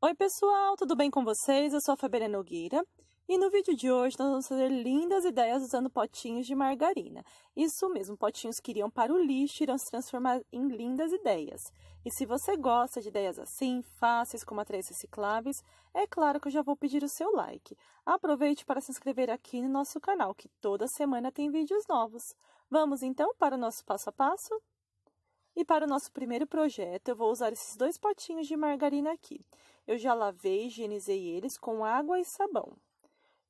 Oi pessoal, tudo bem com vocês? Eu sou a Fabiana Nogueira e no vídeo de hoje nós vamos fazer lindas ideias usando potinhos de margarina. Isso mesmo, potinhos que iriam para o lixo irão se transformar em lindas ideias. E se você gosta de ideias assim, fáceis, com materiais recicláveis, é claro que eu já vou pedir o seu like. Aproveite para se inscrever aqui no nosso canal, que toda semana tem vídeos novos. Vamos então para o nosso passo a passo? E para o nosso primeiro projeto, eu vou usar esses dois potinhos de margarina aqui. Eu já lavei e higienizei eles com água e sabão.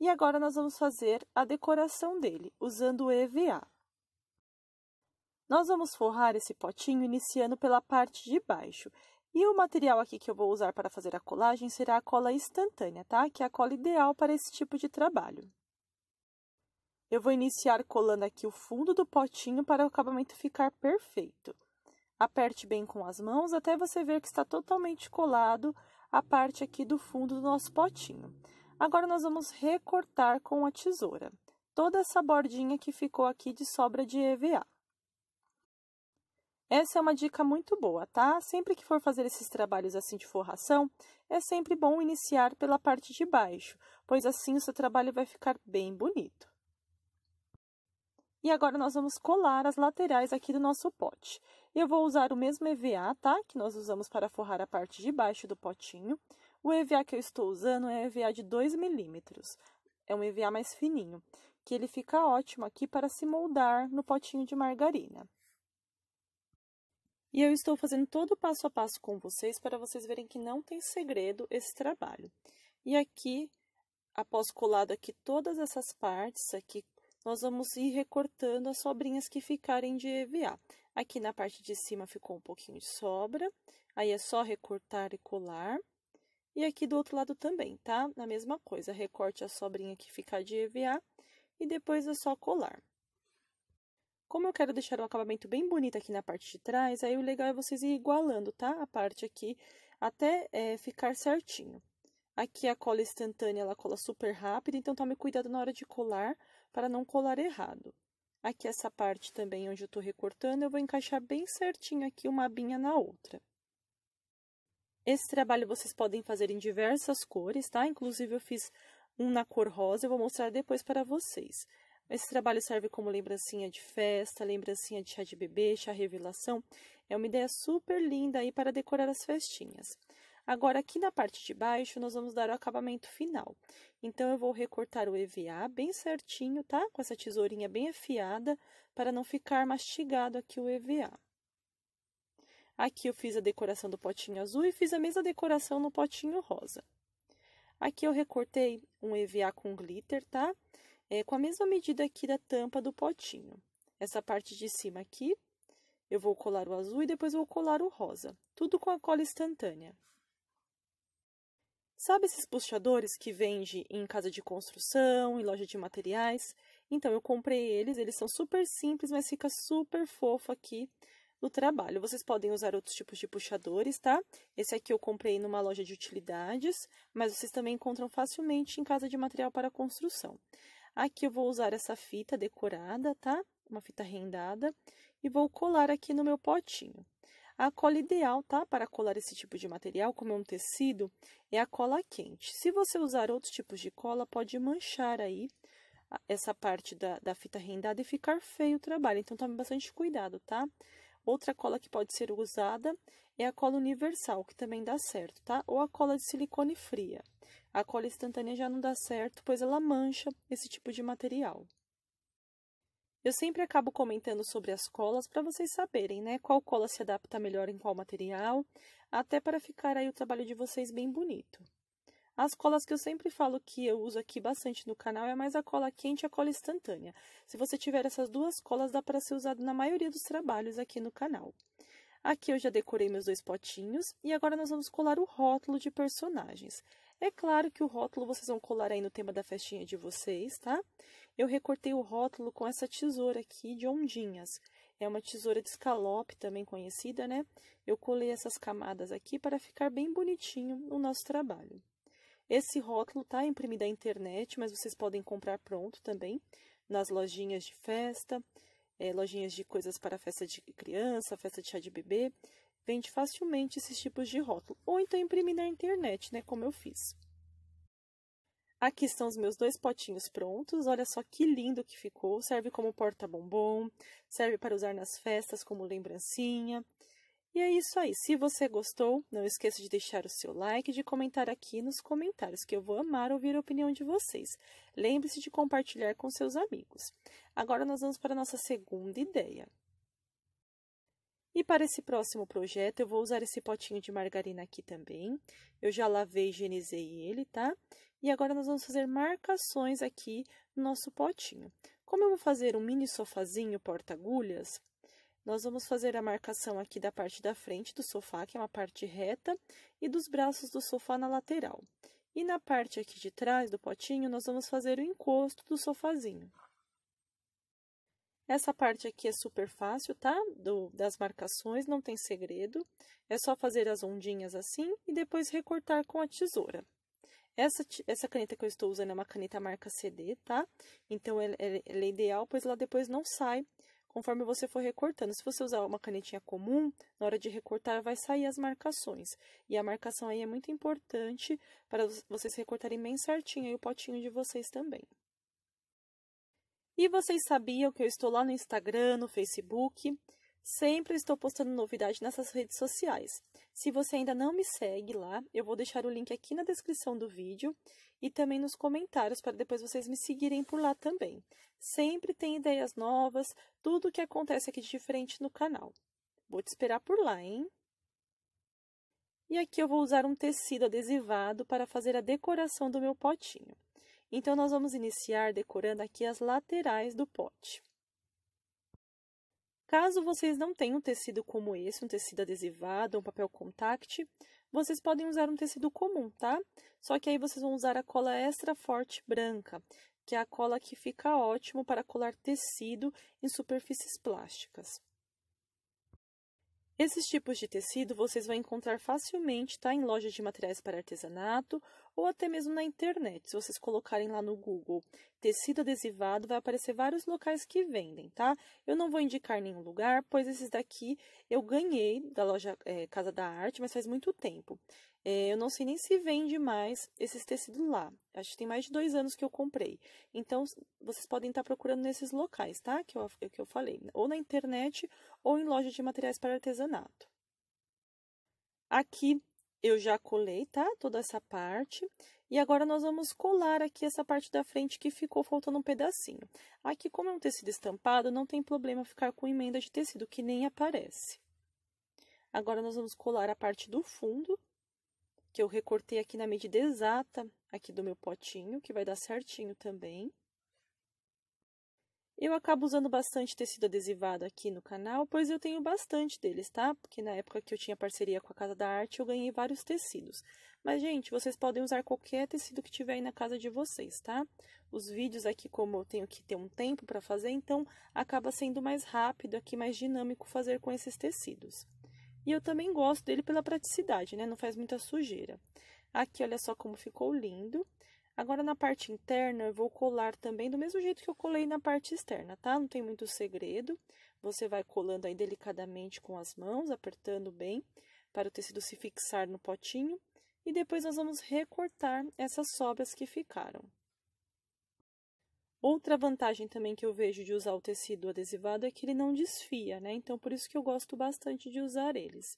E agora nós vamos fazer a decoração dele, usando o EVA. Nós vamos forrar esse potinho iniciando pela parte de baixo. E o material aqui que eu vou usar para fazer a colagem será a cola instantânea, tá? Que é a cola ideal para esse tipo de trabalho. Eu vou iniciar colando aqui o fundo do potinho para o acabamento ficar perfeito. Aperte bem com as mãos até você ver que está totalmente colado a parte aqui do fundo do nosso potinho. Agora nós vamos recortar com a tesoura toda essa bordinha que ficou aqui de sobra de EVA. Essa é uma dica muito boa, tá? Sempre que for fazer esses trabalhos assim de forração, é sempre bom iniciar pela parte de baixo, pois assim o seu trabalho vai ficar bem bonito. E agora nós vamos colar as laterais aqui do nosso pote. Eu vou usar o mesmo EVA, tá? Que nós usamos para forrar a parte de baixo do potinho. O EVA que eu estou usando é EVA de 2 milímetros. É um EVA mais fininho, que ele fica ótimo aqui para se moldar no potinho de margarina. E eu estou fazendo todo o passo a passo com vocês para vocês verem que não tem segredo esse trabalho. E aqui, após colado aqui todas essas partes aqui, nós vamos ir recortando as sobrinhas que ficarem de EVA. Aqui na parte de cima ficou um pouquinho de sobra, aí é só recortar e colar. E aqui do outro lado também, tá? Na mesma coisa, recorte a sobrinha que ficar de EVA e depois é só colar. Como eu quero deixar o acabamento bem bonito aqui na parte de trás, aí o legal é vocês ir igualando, tá? A parte aqui até é, ficar certinho. Aqui a cola instantânea, ela cola super rápido, então tome cuidado na hora de colar para não colar errado. Aqui essa parte também onde eu estou recortando, eu vou encaixar bem certinho aqui uma abinha na outra. Esse trabalho vocês podem fazer em diversas cores, tá? Inclusive eu fiz um na cor rosa, eu vou mostrar depois para vocês. Esse trabalho serve como lembrancinha de festa, lembrancinha de chá de bebê, chá revelação. É uma ideia super linda aí para decorar as festinhas. Agora, aqui na parte de baixo, nós vamos dar o acabamento final. Então, eu vou recortar o EVA bem certinho, tá? Com essa tesourinha bem afiada, para não ficar mastigado aqui o EVA. Aqui eu fiz a decoração do potinho azul e fiz a mesma decoração no potinho rosa. Aqui eu recortei um EVA com glitter, tá? É, com a mesma medida aqui da tampa do potinho. Essa parte de cima aqui, eu vou colar o azul e depois vou colar o rosa. Tudo com a cola instantânea. Sabe esses puxadores que vende em casa de construção, em loja de materiais? Então eu comprei eles, eles são super simples, mas fica super fofo aqui no trabalho. Vocês podem usar outros tipos de puxadores, tá? Esse aqui eu comprei numa loja de utilidades, mas vocês também encontram facilmente em casa de material para construção. Aqui eu vou usar essa fita decorada, tá? Uma fita rendada e vou colar aqui no meu potinho. A cola ideal, tá, para colar esse tipo de material, como é um tecido, é a cola quente. Se você usar outros tipos de cola, pode manchar aí essa parte da, da fita rendada e ficar feio o trabalho. Então, tome bastante cuidado, tá? Outra cola que pode ser usada é a cola universal, que também dá certo, tá? Ou a cola de silicone fria. A cola instantânea já não dá certo, pois ela mancha esse tipo de material. Eu sempre acabo comentando sobre as colas para vocês saberem, né? Qual cola se adapta melhor em qual material, até para ficar aí o trabalho de vocês bem bonito. As colas que eu sempre falo que eu uso aqui bastante no canal é mais a cola quente e a cola instantânea. Se você tiver essas duas colas, dá para ser usado na maioria dos trabalhos aqui no canal. Aqui eu já decorei meus dois potinhos e agora nós vamos colar o rótulo de personagens. É claro que o rótulo vocês vão colar aí no tema da festinha de vocês, tá? Eu recortei o rótulo com essa tesoura aqui de ondinhas. É uma tesoura de escalope, também conhecida, né? Eu colei essas camadas aqui para ficar bem bonitinho o nosso trabalho. Esse rótulo tá imprimido à internet, mas vocês podem comprar pronto também nas lojinhas de festa, é, lojinhas de coisas para festa de criança, festa de chá de bebê. Vende facilmente esses tipos de rótulo. Ou então imprimir na internet, né? Como eu fiz. Aqui estão os meus dois potinhos prontos. Olha só que lindo que ficou. Serve como porta-bombom, serve para usar nas festas como lembrancinha. E é isso aí. Se você gostou, não esqueça de deixar o seu like e de comentar aqui nos comentários, que eu vou amar ouvir a opinião de vocês. Lembre-se de compartilhar com seus amigos. Agora nós vamos para a nossa segunda ideia. E para esse próximo projeto, eu vou usar esse potinho de margarina aqui também. Eu já lavei e higienizei ele, tá? E agora nós vamos fazer marcações aqui no nosso potinho. Como eu vou fazer um mini sofazinho porta-agulhas, nós vamos fazer a marcação aqui da parte da frente do sofá, que é uma parte reta, e dos braços do sofá na lateral. E na parte aqui de trás do potinho, nós vamos fazer o encosto do sofazinho. Essa parte aqui é super fácil, tá? Do, das marcações, não tem segredo. É só fazer as ondinhas assim e depois recortar com a tesoura. Essa, essa caneta que eu estou usando é uma caneta marca CD, tá? Então, ela, ela é ideal, pois ela depois não sai conforme você for recortando. Se você usar uma canetinha comum, na hora de recortar vai sair as marcações. E a marcação aí é muito importante para vocês recortarem bem certinho o potinho de vocês também. E vocês sabiam que eu estou lá no Instagram, no Facebook. Sempre estou postando novidade nessas redes sociais. Se você ainda não me segue lá, eu vou deixar o link aqui na descrição do vídeo e também nos comentários para depois vocês me seguirem por lá também. Sempre tem ideias novas, tudo o que acontece aqui de diferente no canal. Vou te esperar por lá, hein? E aqui eu vou usar um tecido adesivado para fazer a decoração do meu potinho. Então, nós vamos iniciar decorando aqui as laterais do pote. Caso vocês não tenham um tecido como esse, um tecido adesivado, um papel contact, vocês podem usar um tecido comum, tá? Só que aí vocês vão usar a cola extra forte branca, que é a cola que fica ótimo para colar tecido em superfícies plásticas. Esses tipos de tecido vocês vão encontrar facilmente, tá? Em lojas de materiais para artesanato ou até mesmo na internet. Se vocês colocarem lá no Google tecido adesivado, vai aparecer vários locais que vendem, tá? Eu não vou indicar nenhum lugar, pois esses daqui eu ganhei da loja é, Casa da Arte, mas faz muito tempo. É, eu não sei nem se vende mais esses tecidos lá. Acho que tem mais de dois anos que eu comprei. Então, vocês podem estar procurando nesses locais, tá? Que eu, é que eu falei. Ou na internet, ou em loja de materiais para artesanato. Aqui eu já colei, tá? Toda essa parte. E agora nós vamos colar aqui essa parte da frente que ficou faltando um pedacinho. Aqui, como é um tecido estampado, não tem problema ficar com emenda de tecido, que nem aparece. Agora, nós vamos colar a parte do fundo, que eu recortei aqui na medida exata aqui do meu potinho, que vai dar certinho também. Eu acabo usando bastante tecido adesivado aqui no canal, pois eu tenho bastante deles, tá? Porque na época que eu tinha parceria com a Casa da Arte, eu ganhei vários tecidos. Mas, gente, vocês podem usar qualquer tecido que tiver aí na casa de vocês, tá? Os vídeos aqui, como eu tenho que ter um tempo para fazer, então acaba sendo mais rápido aqui, mais dinâmico fazer com esses tecidos. E eu também gosto dele pela praticidade, né? Não faz muita sujeira. Aqui, olha só como ficou lindo. Agora, na parte interna, eu vou colar também do mesmo jeito que eu colei na parte externa, tá? Não tem muito segredo. Você vai colando aí delicadamente com as mãos, apertando bem para o tecido se fixar no potinho. E depois nós vamos recortar essas sobras que ficaram. Outra vantagem também que eu vejo de usar o tecido adesivado é que ele não desfia, né? Então, por isso que eu gosto bastante de usar eles.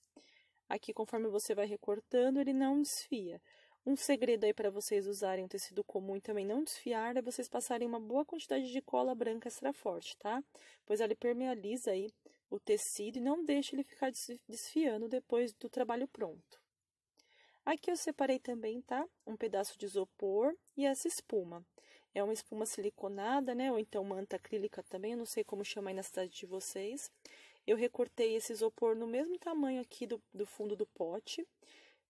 Aqui, conforme você vai recortando, ele não desfia. Um segredo aí para vocês usarem um tecido comum e também não desfiar é vocês passarem uma boa quantidade de cola branca extra forte, tá? Pois ela permeabiliza aí o tecido e não deixa ele ficar desfiando depois do trabalho pronto. Aqui eu separei também, tá? Um pedaço de isopor e essa espuma. É uma espuma siliconada, né? Ou então manta acrílica também, eu não sei como chama aí na cidade de vocês. Eu recortei esse isopor no mesmo tamanho aqui do, do fundo do pote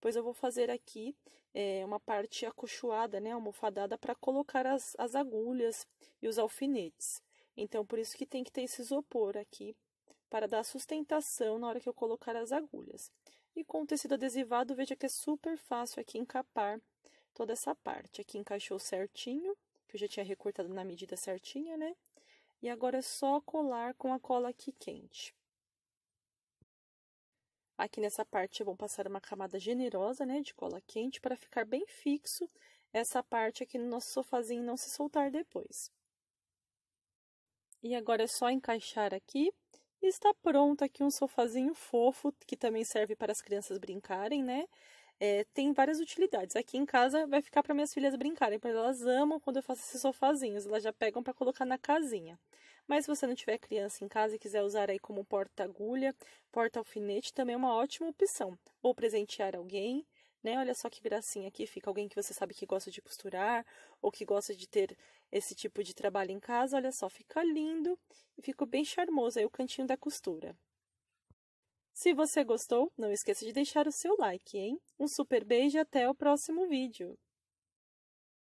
pois eu vou fazer aqui é, uma parte acolchoada, né, almofadada, para colocar as, as agulhas e os alfinetes. Então, por isso que tem que ter esse isopor aqui, para dar sustentação na hora que eu colocar as agulhas. E com o tecido adesivado, veja que é super fácil aqui encapar toda essa parte. Aqui encaixou certinho, que eu já tinha recortado na medida certinha, né? E agora é só colar com a cola aqui quente. Aqui nessa parte vão passar uma camada generosa, né, de cola quente para ficar bem fixo essa parte aqui no nosso sofazinho e não se soltar depois. E agora é só encaixar aqui e está pronto aqui um sofazinho fofo que também serve para as crianças brincarem, né? É, tem várias utilidades. Aqui em casa vai ficar para minhas filhas brincarem, porque elas amam quando eu faço esses sofazinhos, elas já pegam para colocar na casinha. Mas se você não tiver criança em casa e quiser usar aí como porta-agulha, porta-alfinete também é uma ótima opção. Ou presentear alguém, né? Olha só que gracinha aqui fica alguém que você sabe que gosta de costurar ou que gosta de ter esse tipo de trabalho em casa. Olha só, fica lindo e ficou bem charmoso aí o cantinho da costura. Se você gostou, não esqueça de deixar o seu like, hein? Um super beijo e até o próximo vídeo!